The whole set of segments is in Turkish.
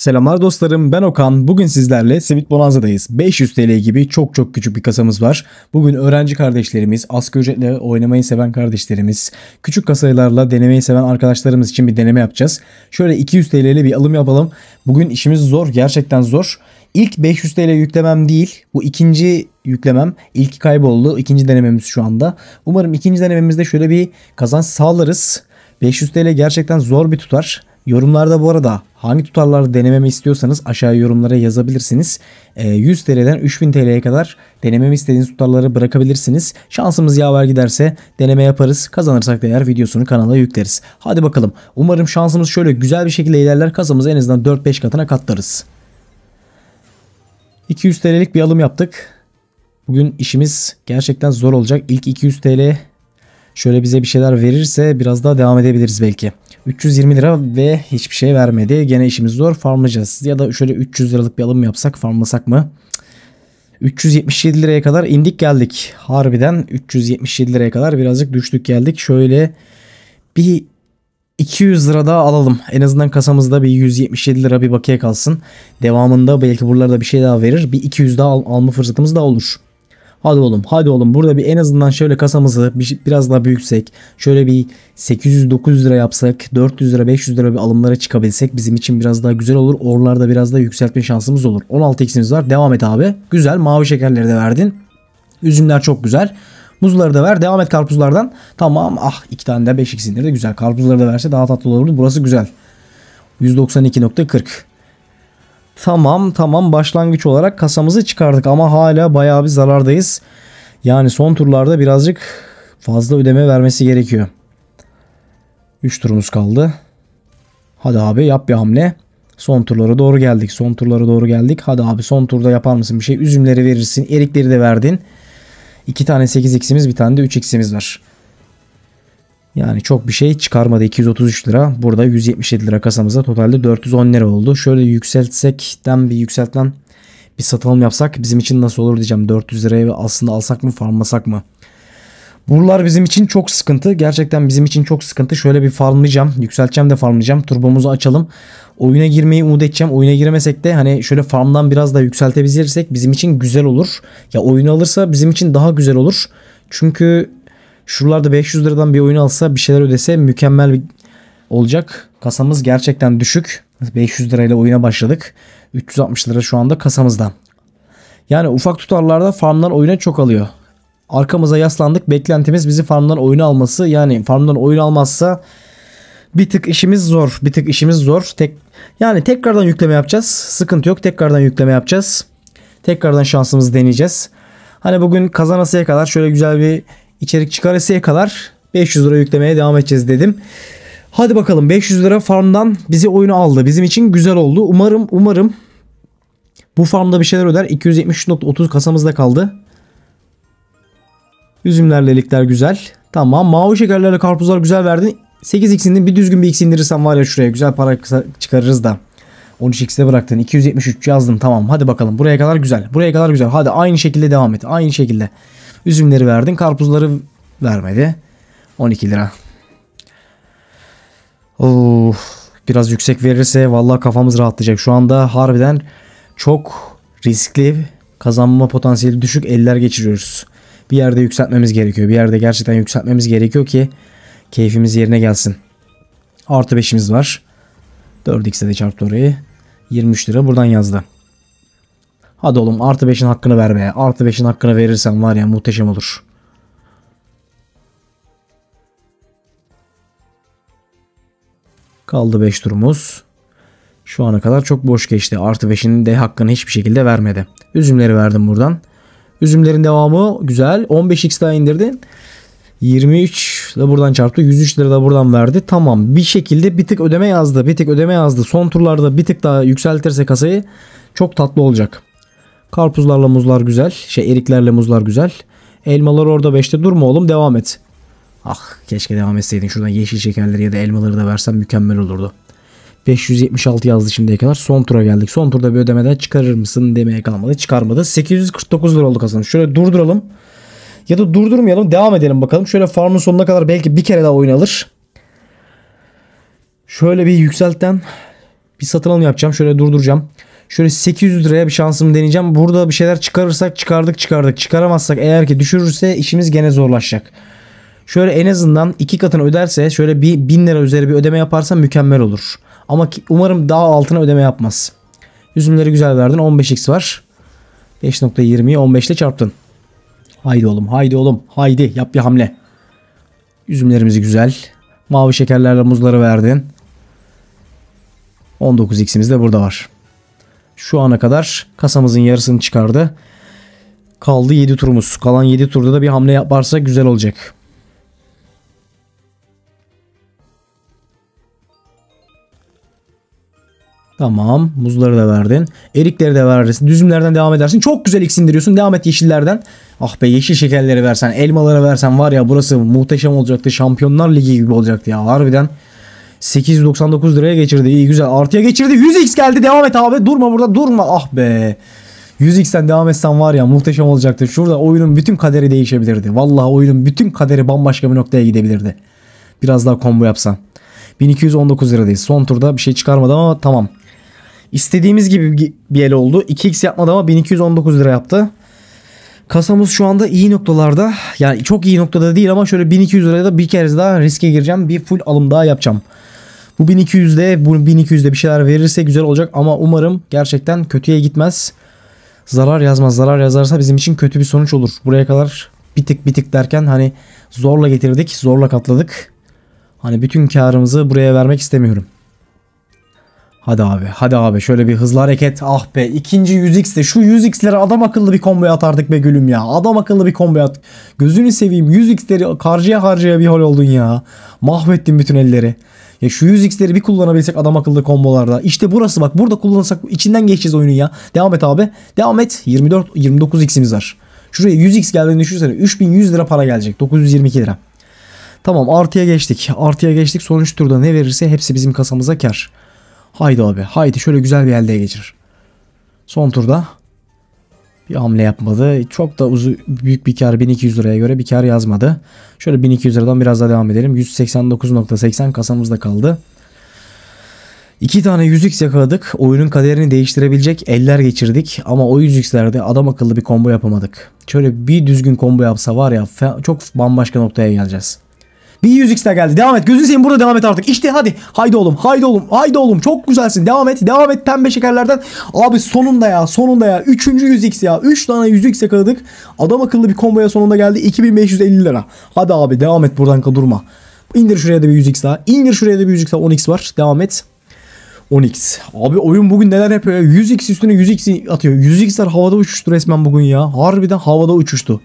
Selamlar dostlarım ben Okan. Bugün sizlerle Sweet Bonanza'dayız. 500 TL gibi çok çok küçük bir kasamız var. Bugün öğrenci kardeşlerimiz, asgari ücretle oynamayı seven kardeşlerimiz, küçük kasalarla denemeyi seven arkadaşlarımız için bir deneme yapacağız. Şöyle 200 TL ile bir alım yapalım. Bugün işimiz zor, gerçekten zor. İlk 500 TL yüklemem değil. Bu ikinci yüklemem. İlki kayboldu. İkinci denememiz şu anda. Umarım ikinci denememizde şöyle bir kazanç sağlarız. 500 TL gerçekten zor bir tutar. Yorumlarda bu arada hangi tutarları denememi istiyorsanız aşağı yorumlara yazabilirsiniz. 100 ee, TL'den 3000 TL'ye kadar denememi istediğiniz tutarları bırakabilirsiniz. Şansımız yaver giderse deneme yaparız. Kazanırsak değer videosunu kanala yükleriz. Hadi bakalım. Umarım şansımız şöyle güzel bir şekilde ilerler. Kasamızı en azından 4-5 katına katlarız. 200 TL'lik bir alım yaptık. Bugün işimiz gerçekten zor olacak. İlk 200 TL şöyle bize bir şeyler verirse biraz daha devam edebiliriz belki. 320 lira ve hiçbir şey vermedi. Gene işimiz zor farmlayacağız. Ya da şöyle 300 liralık bir alım yapsak farmlasak mı? 377 liraya kadar indik geldik. Harbiden 377 liraya kadar birazcık düştük geldik. Şöyle bir 200 lira daha alalım. En azından kasamızda bir 177 lira bir bakiye kalsın. Devamında belki buralarda bir şey daha verir. Bir 200 daha al alma fırsatımız daha olur. Hadi oğlum hadi oğlum burada bir en azından şöyle kasamızı biraz daha büyüksek şöyle bir 800-900 lira yapsak 400 lira 500 lira bir alımlara çıkabilsek bizim için biraz daha güzel olur. Oralarda biraz daha yükseltme şansımız olur. 16 eksimiz var devam et abi. Güzel mavi şekerleri de verdin. Üzümler çok güzel. Muzları da ver. Devam et karpuzlardan. Tamam. Ah iki tane de 5 iksindir de güzel. Karpuzları da verse daha tatlı olurdu. Burası güzel. 192.40 Tamam tamam başlangıç olarak kasamızı çıkardık ama hala bayağı bir zarardayız. Yani son turlarda birazcık fazla ödeme vermesi gerekiyor. 3 turumuz kaldı. Hadi abi yap bir hamle. Son turlara doğru geldik. Son turlara doğru geldik. Hadi abi son turda yapar mısın bir şey? Üzümleri verirsin. Erikleri de verdin. 2 tane 8x'imiz bir tane de 3x'imiz var. Yani çok bir şey çıkarmadı 233 lira. Burada 177 lira kasamızda totalde 410 lira oldu. Şöyle yükseltsekten bir yükselten bir satalım yapsak bizim için nasıl olur diyeceğim. 400 liraya aslında alsak mı farmlasak mı? Buralar bizim için çok sıkıntı. Gerçekten bizim için çok sıkıntı. Şöyle bir farmlayacağım. Yükselteceğim de farmlayacağım. Turbomuzu açalım. Oyuna girmeyi umut edeceğim. Oyuna giremesek de hani şöyle farmdan biraz da yükseltebilirsek bizim için güzel olur. Ya oyunu alırsa bizim için daha güzel olur. Çünkü Şuralarda 500 liradan bir oyun alsa bir şeyler ödese mükemmel olacak. Kasamız gerçekten düşük. 500 lirayla oyuna başladık. 360 lira şu anda kasamızda. Yani ufak tutarlarda farmdan oyuna çok alıyor. Arkamıza yaslandık. Beklentimiz bizi farmdan oyuna alması. Yani farmdan oyun almazsa bir tık işimiz zor. Bir tık işimiz zor. Tek yani tekrardan yükleme yapacağız. Sıkıntı yok. Tekrardan yükleme yapacağız. Tekrardan şansımızı deneyeceğiz. Hani bugün kazanasıya kadar şöyle güzel bir içerik çıkarasıya kadar 500 lira yüklemeye devam edeceğiz dedim. Hadi bakalım 500 lira farmdan bizi oyunu aldı. Bizim için güzel oldu. Umarım umarım bu farmda bir şeyler öder. 273.30 kasamızda kaldı. Üzümler lelikler güzel. Tamam. Mavi şekerlerle karpuzlar güzel verdin. 8x'ini bir düzgün bir x indirirsen var ya şuraya güzel para çıkarırız da. 13x'de bıraktın. 273 yazdım. Tamam. Hadi bakalım. Buraya kadar güzel. Buraya kadar güzel. Hadi aynı şekilde devam et. Aynı şekilde. Üzümleri verdin. Karpuzları vermedi. 12 lira. Oh, biraz yüksek verirse vallahi kafamız rahatlayacak. Şu anda harbiden çok riskli kazanma potansiyeli düşük eller geçiriyoruz. Bir yerde yükseltmemiz gerekiyor. Bir yerde gerçekten yükseltmemiz gerekiyor ki keyfimiz yerine gelsin. Artı 5'imiz var. 4x'e de çarptı orayı. 23 lira buradan yazdı. Hadi oğlum artı 5'in hakkını vermeye. Artı 5'in hakkını verirsen var ya muhteşem olur. Kaldı 5 turumuz. Şu ana kadar çok boş geçti. Artı 5'in de hakkını hiçbir şekilde vermedi. Üzümleri verdim buradan. Üzümlerin devamı güzel. 15x daha indirdi. 23 da buradan çarptı. 103 lira da buradan verdi. Tamam bir şekilde bir tık ödeme yazdı. Bir tık ödeme yazdı. Son turlarda bir tık daha yükseltirse kasayı çok tatlı olacak. Karpuzlarla muzlar güzel. Şey eriklerle muzlar güzel. Elmalar orada 5'te durma oğlum devam et. Ah keşke devam etseydin. Şuradan yeşil şekerleri ya da elmaları da versen mükemmel olurdu. 576 yazdı şimdiye kadar. Son tura geldik. Son turda bir ödemeden çıkarır mısın demeye kalmadı. Çıkarmadı. 849 lira oldu kazanım. Şöyle durduralım. Ya da durdurmayalım. Devam edelim bakalım. Şöyle farmın sonuna kadar belki bir kere daha oyun alır. Şöyle bir yükseltten bir satın alım yapacağım. Şöyle durduracağım. Şöyle 800 liraya bir şansımı deneyeceğim. Burada bir şeyler çıkarırsak çıkardık çıkardık. Çıkaramazsak eğer ki düşürürse işimiz gene zorlaşacak. Şöyle en azından iki katını öderse şöyle bir 1000 lira üzeri bir ödeme yaparsa mükemmel olur. Ama ki, umarım daha altına ödeme yapmaz. Üzümleri güzel verdin. 15x var. 5.20'yi 15 ile çarptın. Haydi oğlum haydi oğlum haydi yap bir hamle. Üzümlerimizi güzel. Mavi şekerlerle muzları verdin. 19x'imiz de burada var. Şu ana kadar kasamızın yarısını çıkardı. Kaldı 7 turumuz. Kalan 7 turda da bir hamle yaparsa güzel olacak. Tamam. Muzları da verdin. Erikleri de verirsin. Düzümlerden devam edersin. Çok güzel iksindiriyorsun. Devam et yeşillerden. Ah be yeşil şekerleri versen, elmaları versen var ya burası muhteşem olacaktı. Şampiyonlar Ligi gibi olacaktı ya. Harbiden 899 liraya geçirdi. İyi güzel. Artıya geçirdi. 100x geldi. Devam et abi. Durma burada. Durma. Ah be. 100x'ten devam etsen var ya muhteşem olacaktı. Şurada oyunun bütün kaderi değişebilirdi. Vallahi oyunun bütün kaderi bambaşka bir noktaya gidebilirdi. Biraz daha combo yapsan. 1219 liradayız. Son turda bir şey çıkarmadı ama tamam. İstediğimiz gibi bir el oldu. 2x yapmadı ama 1219 lira yaptı. Kasamız şu anda iyi noktalarda. Yani çok iyi noktada değil ama şöyle 1200 liraya da bir kez daha riske gireceğim. Bir full alım daha yapacağım. Bu 1200'de bu 1200'de bir şeyler verirse güzel olacak ama umarım gerçekten kötüye gitmez. Zarar yazmaz. Zarar yazarsa bizim için kötü bir sonuç olur. Buraya kadar bir tık bir tık derken hani zorla getirdik, zorla katladık. Hani bütün karımızı buraya vermek istemiyorum. Hadi abi hadi abi şöyle bir hızlı hareket ah be ikinci 100x'te şu 100x'lere adam akıllı bir komboya atardık be gülüm ya adam akıllı bir komboya at gözünü seveyim 100x'leri harcaya harcaya bir hal oldun ya mahvettin bütün elleri ya şu 100x'leri bir kullanabilsek adam akıllı kombolarda. İşte burası bak burada kullanırsak içinden geçeceğiz oyunun ya. Devam et abi. Devam et. 24 29x'imiz var. Şuraya 100x geldiğini düşünsene. 3100 lira para gelecek. 922 lira. Tamam artıya geçtik. Artıya geçtik. Sonuç turda ne verirse hepsi bizim kasamıza kar. Haydi abi. Haydi şöyle güzel bir elde geçir. Son turda hamle yapmadı. Çok da uzun, büyük bir kar 1200 liraya göre bir kar yazmadı. Şöyle 1200 liradan biraz daha devam edelim. 189.80 kasamızda kaldı. İki tane 100 yakaladık. Oyunun kaderini değiştirebilecek eller geçirdik. Ama o 100 adam akıllı bir combo yapamadık. Şöyle bir düzgün combo yapsa var ya çok bambaşka noktaya geleceğiz. Bir 100x de geldi. Devam et. Gözün senin burada devam et artık. İşte hadi. Haydi oğlum. Haydi oğlum. Haydi oğlum. Çok güzelsin. Devam et. Devam et pembe şekerlerden. Abi sonunda ya. Sonunda ya. Üçüncü 100x ya. 3 tane 100x yakaladık. Adam akıllı bir komboya sonunda geldi. 2550 lira. Hadi abi devam et buradan durma. İndir şuraya da bir 100x daha. İndir şuraya da bir 100x daha. 10x var. Devam et. 10x. Abi oyun bugün neler yapıyor ya. 100x üstüne 100x atıyor. 100x'ler havada uçuştu resmen bugün ya. Harbiden havada uçuştu.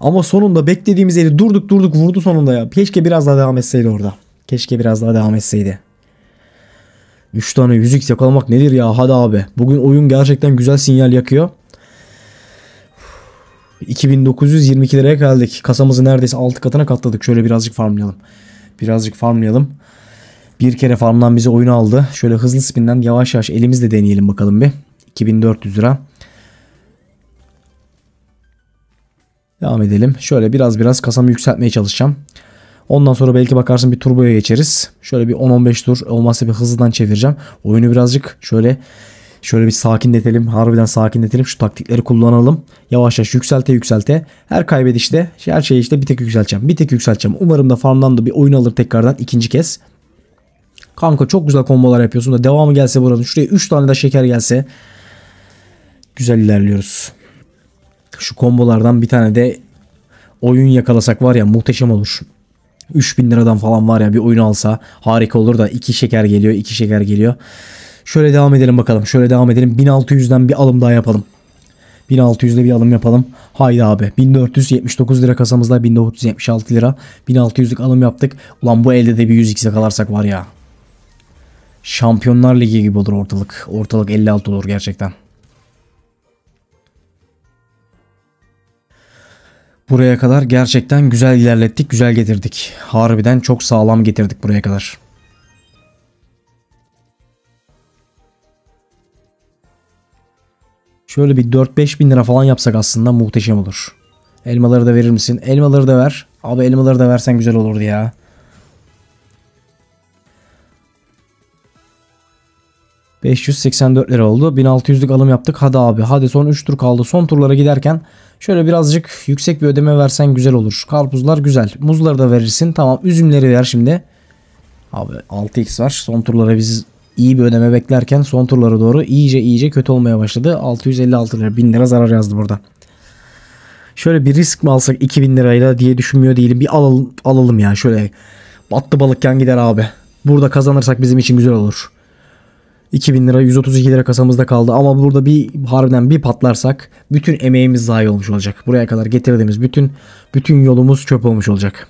Ama sonunda beklediğimiz yeri durduk durduk vurdu sonunda ya. Keşke biraz daha devam etseydi orada. Keşke biraz daha devam etseydi. 3 tane yüzük yakalamak nedir ya hadi abi. Bugün oyun gerçekten güzel sinyal yakıyor. 2922 liraya geldik. Kasamızı neredeyse 6 katına katladık. Şöyle birazcık farmlayalım. Birazcık farmlayalım. Bir kere farmdan bizi oyunu aldı. Şöyle hızlı spinden yavaş yavaş elimizle deneyelim bakalım bir. 2400 lira. Devam edelim. Şöyle biraz biraz kasamı yükseltmeye çalışacağım. Ondan sonra belki bakarsın bir turboya geçeriz. Şöyle bir 10-15 tur olmazsa bir hızlıdan çevireceğim. Oyunu birazcık şöyle şöyle bir sakinletelim. Harbiden sakinletelim. Şu taktikleri kullanalım. Yavaş yavaş yükselte yükselte. Her kaybedişte her şeyi işte bir tek yükselteceğim. Bir tek yükselteceğim. Umarım da farmdan da bir oyun alır tekrardan ikinci kez. Kanka çok güzel kombolar yapıyorsun da devamı gelse buranın. Şuraya 3 tane de şeker gelse. Güzel ilerliyoruz. Şu kombolardan bir tane de oyun yakalasak var ya muhteşem olur. 3000 liradan falan var ya bir oyun alsa harika olur da iki şeker geliyor iki şeker geliyor. Şöyle devam edelim bakalım. Şöyle devam edelim. 1600'den bir alım daha yapalım. 1600'de bir alım yapalım. Haydi abi. 1479 lira kasamızda 1476 lira. 1600'lük alım yaptık. Ulan bu elde de bir 100 yakalarsak var ya. Şampiyonlar Ligi gibi olur ortalık. Ortalık 56 olur gerçekten. Buraya kadar gerçekten güzel ilerlettik, güzel getirdik. Harbiden çok sağlam getirdik buraya kadar. Şöyle bir 4-5 bin lira falan yapsak aslında muhteşem olur. Elmaları da verir misin? Elmaları da ver. Abi elmaları da versen güzel olurdu ya. 584 lira oldu. 1600'lük alım yaptık. Hadi abi hadi son 3 tur kaldı. Son turlara giderken şöyle birazcık yüksek bir ödeme versen güzel olur. Karpuzlar güzel. Muzları da verirsin. Tamam üzümleri ver şimdi. Abi 6x var. Son turlara biz iyi bir ödeme beklerken son turlara doğru iyice iyice kötü olmaya başladı. 656 lira 1000 lira zarar yazdı burada. Şöyle bir risk mi alsak 2000 lirayla diye düşünmüyor değilim. Bir alalım, alalım ya şöyle battı balıkken gider abi. Burada kazanırsak bizim için güzel olur. 2000 lira 132 lira kasamızda kaldı ama burada bir harbiden bir patlarsak bütün emeğimiz zayi olmuş olacak. Buraya kadar getirdiğimiz bütün bütün yolumuz çöp olmuş olacak.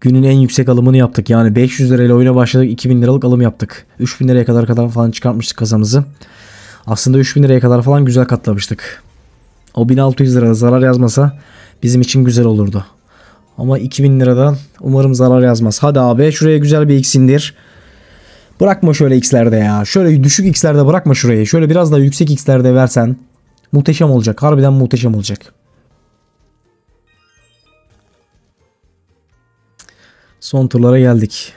Günün en yüksek alımını yaptık. Yani 500 lirayla oyuna başladık 2000 liralık alım yaptık. 3000 liraya kadar kadar falan çıkartmıştık kasamızı. Aslında 3000 liraya kadar falan güzel katlamıştık. O 1600 lira zarar yazmasa bizim için güzel olurdu. Ama 2000 liradan umarım zarar yazmaz. Hadi abi şuraya güzel bir x indir. Bırakma şöyle x'lerde ya. Şöyle düşük x'lerde bırakma şurayı. Şöyle biraz daha yüksek x'lerde versen muhteşem olacak. Harbiden muhteşem olacak. Son turlara geldik.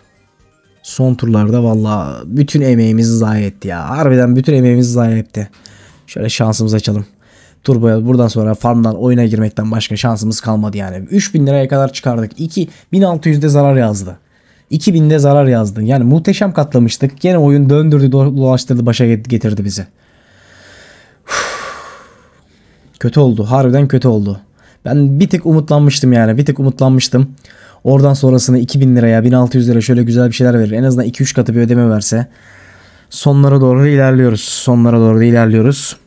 Son turlarda valla bütün emeğimizi zayi etti ya. Harbiden bütün emeğimizi zayi etti. Şöyle şansımızı açalım. Turbo'ya buradan sonra farmdan oyuna girmekten başka şansımız kalmadı yani. 3000 liraya kadar çıkardık. 2 1600'de zarar yazdı. 2000'de zarar yazdı. Yani muhteşem katlamıştık. Gene oyun döndürdü dolaştırdı başa getirdi bizi. kötü oldu. Harbiden kötü oldu. Ben bir tık umutlanmıştım yani. Bir tık umutlanmıştım. Oradan sonrasını 2000 liraya 1600 lira şöyle güzel bir şeyler verir. En azından 2-3 katı bir ödeme verse. Sonlara doğru ilerliyoruz. Sonlara doğru ilerliyoruz.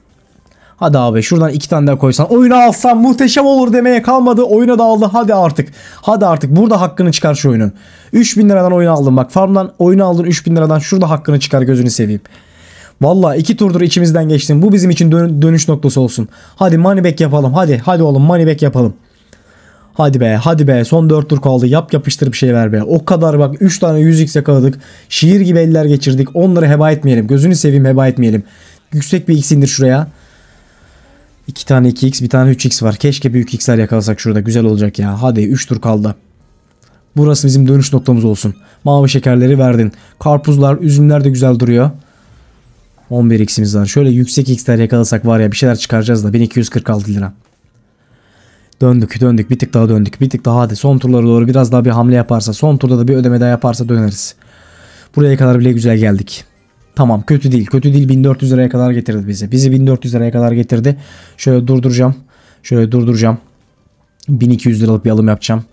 Hadi abi şuradan iki tane daha koysan. Oyunu alsam muhteşem olur demeye kalmadı. Oyuna da aldı. Hadi artık. Hadi artık. Burada hakkını çıkar şu oyunun. 3000 liradan oyunu aldım. Bak farmdan oyunu aldın 3000 liradan. Şurada hakkını çıkar gözünü seveyim. Valla iki turdur içimizden geçtin. Bu bizim için dön dönüş noktası olsun. Hadi money back yapalım. Hadi. Hadi oğlum money back yapalım. Hadi be hadi be son 4 tur kaldı yap yapıştır bir şey ver be. O kadar bak 3 tane 100x yakaladık. Şiir gibi eller geçirdik. Onları heba etmeyelim. Gözünü seveyim heba etmeyelim. Yüksek bir x indir şuraya. 2 tane 2x bir tane 3x var. Keşke büyük x'ler yakalasak şurada. Güzel olacak ya. Hadi 3 tur kaldı. Burası bizim dönüş noktamız olsun. Mavi şekerleri verdin. Karpuzlar, üzümler de güzel duruyor. 11 x'imiz var. Şöyle yüksek x'ler yakalasak var ya bir şeyler çıkaracağız da 1246 lira. Döndük döndük bir tık daha döndük bir tık daha hadi son turlara doğru biraz daha bir hamle yaparsa son turda da bir ödeme daha yaparsa döneriz. Buraya kadar bile güzel geldik. Tamam kötü değil. Kötü değil 1400 liraya kadar getirdi bizi. Bizi 1400 liraya kadar getirdi. Şöyle durduracağım. Şöyle durduracağım. 1200 liralık bir alım yapacağım.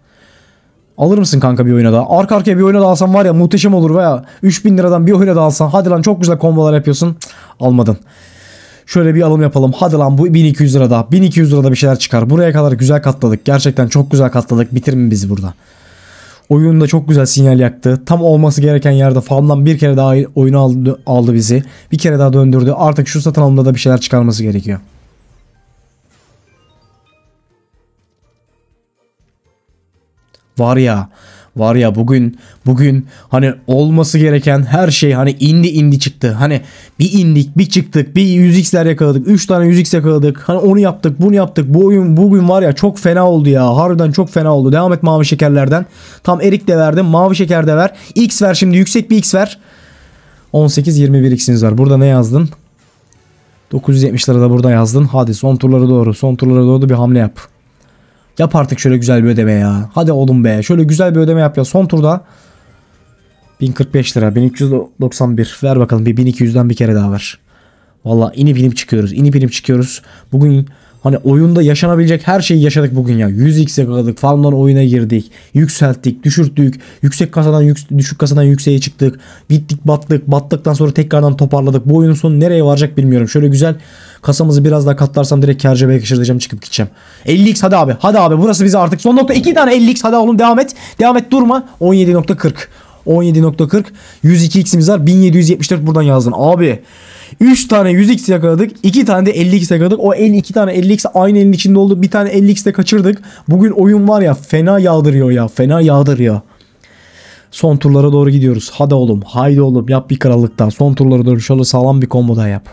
Alır mısın kanka bir oyuna daha? Arka arkaya bir oyuna da alsan var ya muhteşem olur veya 3000 liradan bir oyuna da alsan. Hadi lan çok güzel kombolar yapıyorsun. almadın. Şöyle bir alım yapalım. Hadi lan bu 1200 lirada. 1200 lirada bir şeyler çıkar. Buraya kadar güzel katladık. Gerçekten çok güzel katladık. Bitir mi bizi burada? Oyunda çok güzel sinyal yaktı. Tam olması gereken yerde falan bir kere daha oyunu aldı, aldı bizi. Bir kere daha döndürdü. Artık şu satın alımda da bir şeyler çıkarması gerekiyor. Var ya Var ya bugün bugün hani olması gereken her şey hani indi indi çıktı. Hani bir indik bir çıktık bir 100x'ler yakaladık. 3 tane 100x yakaladık. Hani onu yaptık bunu yaptık. Bu oyun bugün var ya çok fena oldu ya. Harbiden çok fena oldu. Devam et mavi şekerlerden. Tam erik de verdim. Mavi şeker de ver. X ver şimdi yüksek bir X ver. 18-21x'iniz var. Burada ne yazdın? 970 lira da burada yazdın. Hadi son turlara doğru. Son turlara doğru bir hamle yap. Yap artık şöyle güzel bir ödeme ya. Hadi oğlum be. Şöyle güzel bir ödeme yap ya. Son turda 1045 lira. 1391. Ver bakalım bir 1200'den bir kere daha ver. Valla inip inip çıkıyoruz. İnip inip çıkıyoruz. Bugün Hani oyunda yaşanabilecek her şeyi yaşadık bugün ya. 100x yakaladık. Farmdan oyuna girdik. Yükselttik. Düşürttük. Yüksek kasadan yük, düşük kasadan yükseğe çıktık. Bittik battık. Battıktan sonra tekrardan toparladık. Bu oyunun sonu nereye varacak bilmiyorum. Şöyle güzel kasamızı biraz daha katlarsam direkt kercebe yakışır çıkıp gideceğim. 50x hadi abi. Hadi abi burası bize artık. Son nokta 2 tane 50x hadi oğlum devam et. Devam et durma. 17.40. 17.40 102x'imiz var 1774 buradan yazdın abi 3 tane 100x yakaladık. 2 tane de 50x yakaladık. O en 2 tane 50x aynı elin içinde oldu. Bir tane 50x de kaçırdık. Bugün oyun var ya fena yağdırıyor ya. Fena yağdırıyor. Son turlara doğru gidiyoruz. Hadi oğlum. Haydi oğlum. Yap bir krallık daha. Son turlara doğru şöyle sağlam bir combo daha yap.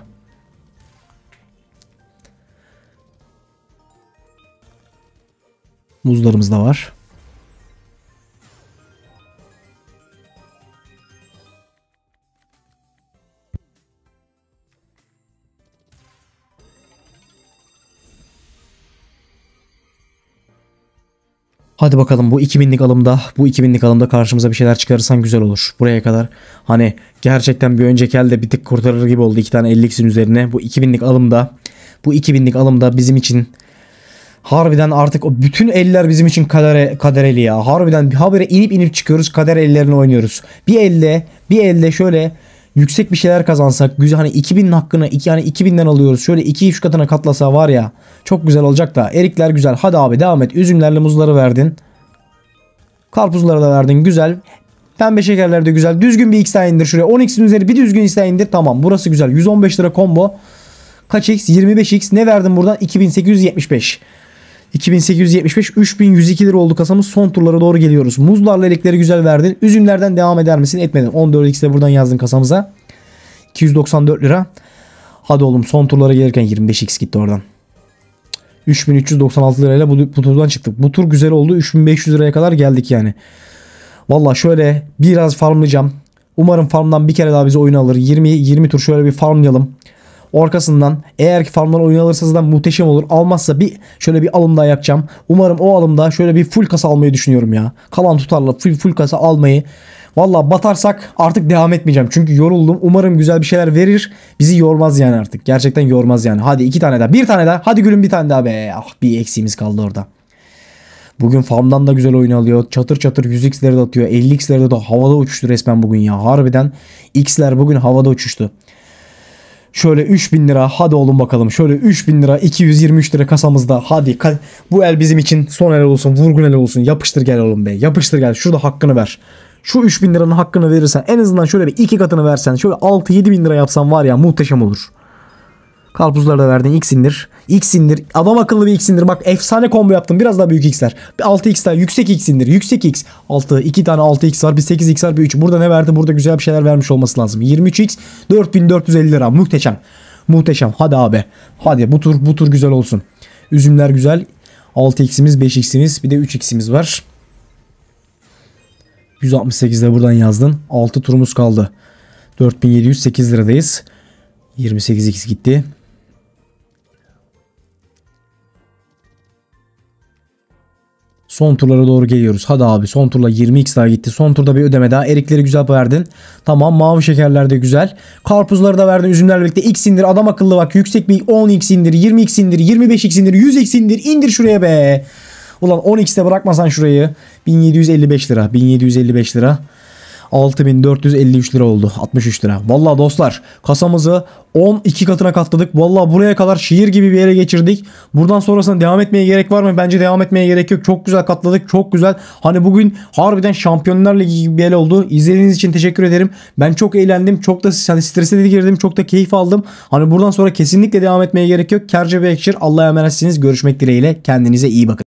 Muzlarımız da var. Hadi bakalım bu 2000'lik alımda bu 2000'lik alımda karşımıza bir şeyler çıkarırsan güzel olur. Buraya kadar hani gerçekten bir önceki elde bir tık kurtarır gibi oldu. iki tane 50'liksin üzerine. Bu 2000'lik alımda bu 2000'lik alımda bizim için harbiden artık o bütün eller bizim için kadere, kadereli ya. Harbiden bir habire inip inip çıkıyoruz kader ellerini oynuyoruz. Bir elde bir elde şöyle yüksek bir şeyler kazansak güzel hani 2000'in hakkını iki, hani 2000'den alıyoruz şöyle 2 3 katına katlasa var ya çok güzel olacak da erikler güzel hadi abi devam et üzümlerle muzları verdin karpuzları da verdin güzel pembe şekerler de güzel düzgün bir x daha indir şuraya 10x'in üzeri bir düzgün x daha indir tamam burası güzel 115 lira combo kaç x 25x ne verdin buradan 2875 2875 3102 lira oldu kasamız. Son turlara doğru geliyoruz. Muzlarla elekleri güzel verdin. Üzümlerden devam eder misin? Etmedin. 14x de buradan yazdın kasamıza. 294 lira. Hadi oğlum son turlara gelirken 25x gitti oradan. 3396 lirayla bu, bu turdan çıktık. Bu tur güzel oldu. 3500 liraya kadar geldik yani. Valla şöyle biraz farmlayacağım. Umarım farmdan bir kere daha bizi oyun alır. 20 20 tur şöyle bir farmlayalım. Orkasından eğer ki farmdan oyun alırsanız da muhteşem olur. Almazsa bir şöyle bir alım daha yapacağım. Umarım o alımda şöyle bir full kasa almayı düşünüyorum ya. Kalan tutarla full, full kasa almayı Valla batarsak artık devam etmeyeceğim. Çünkü yoruldum. Umarım güzel bir şeyler verir. Bizi yormaz yani artık. Gerçekten yormaz yani. Hadi iki tane daha. Bir tane daha. Hadi gülüm bir tane daha be. Ah bir eksiğimiz kaldı orada. Bugün farmdan da güzel oyun alıyor. Çatır çatır 100x'leri de atıyor. 50x'leri de, de havada uçuştu resmen bugün ya. Harbiden x'ler bugün havada uçuştu. Şöyle 3000 lira hadi oğlum bakalım. Şöyle 3000 lira 223 lira kasamızda hadi. Bu el bizim için son el olsun. Vurgun el olsun. Yapıştır gel oğlum be. Yapıştır gel. Şurada hakkını ver. Şu 3000 liranın hakkını verirsen en azından şöyle bir iki katını versen şöyle 6-7 bin lira yapsan var ya muhteşem olur. Karpuzları da verdin. X indir. X indir. Adam akıllı bir X indir. Bak efsane combo yaptım. Biraz daha büyük X'ler. 6X'ler. Yüksek X indir. Yüksek X. 6. 2 tane 6X var. Bir 8X var. Bir 3. Burada ne verdi? Burada güzel bir şeyler vermiş olması lazım. 23X. 4450 lira. Muhteşem. Muhteşem. Hadi abi. Hadi bu tur, bu tur güzel olsun. Üzümler güzel. 6x'imiz 5x'imiz bir de 3x'imiz var. 168'de buradan yazdın. 6 turumuz kaldı. 4708 liradayız. 28x gitti. Son turlara doğru geliyoruz. Hadi abi son turla 20x daha gitti. Son turda bir ödeme daha. Erikleri güzel verdin. Tamam mavi şekerler de güzel. Karpuzları da verdin. Üzümlerle birlikte x indir. Adam akıllı bak. Yüksek bir 10x indir. 20x indir. 25x indir. 100x indir. İndir şuraya be. Ulan 10x'te bırakmasan şurayı. 1755 lira. 1755 lira. 6453 lira oldu. 63 lira. Valla dostlar kasamızı 12 katına katladık. Valla buraya kadar şiir gibi bir yere geçirdik. Buradan sonrasında devam etmeye gerek var mı? Bence devam etmeye gerek yok. Çok güzel katladık. Çok güzel. Hani bugün harbiden Şampiyonlar Ligi gibi bir el oldu. İzlediğiniz için teşekkür ederim. Ben çok eğlendim. Çok da hani strese de girdim. Çok da keyif aldım. Hani buradan sonra kesinlikle devam etmeye gerek yok. Kerce ve Ekşir Allah'a emanetsiniz. Görüşmek dileğiyle. Kendinize iyi bakın.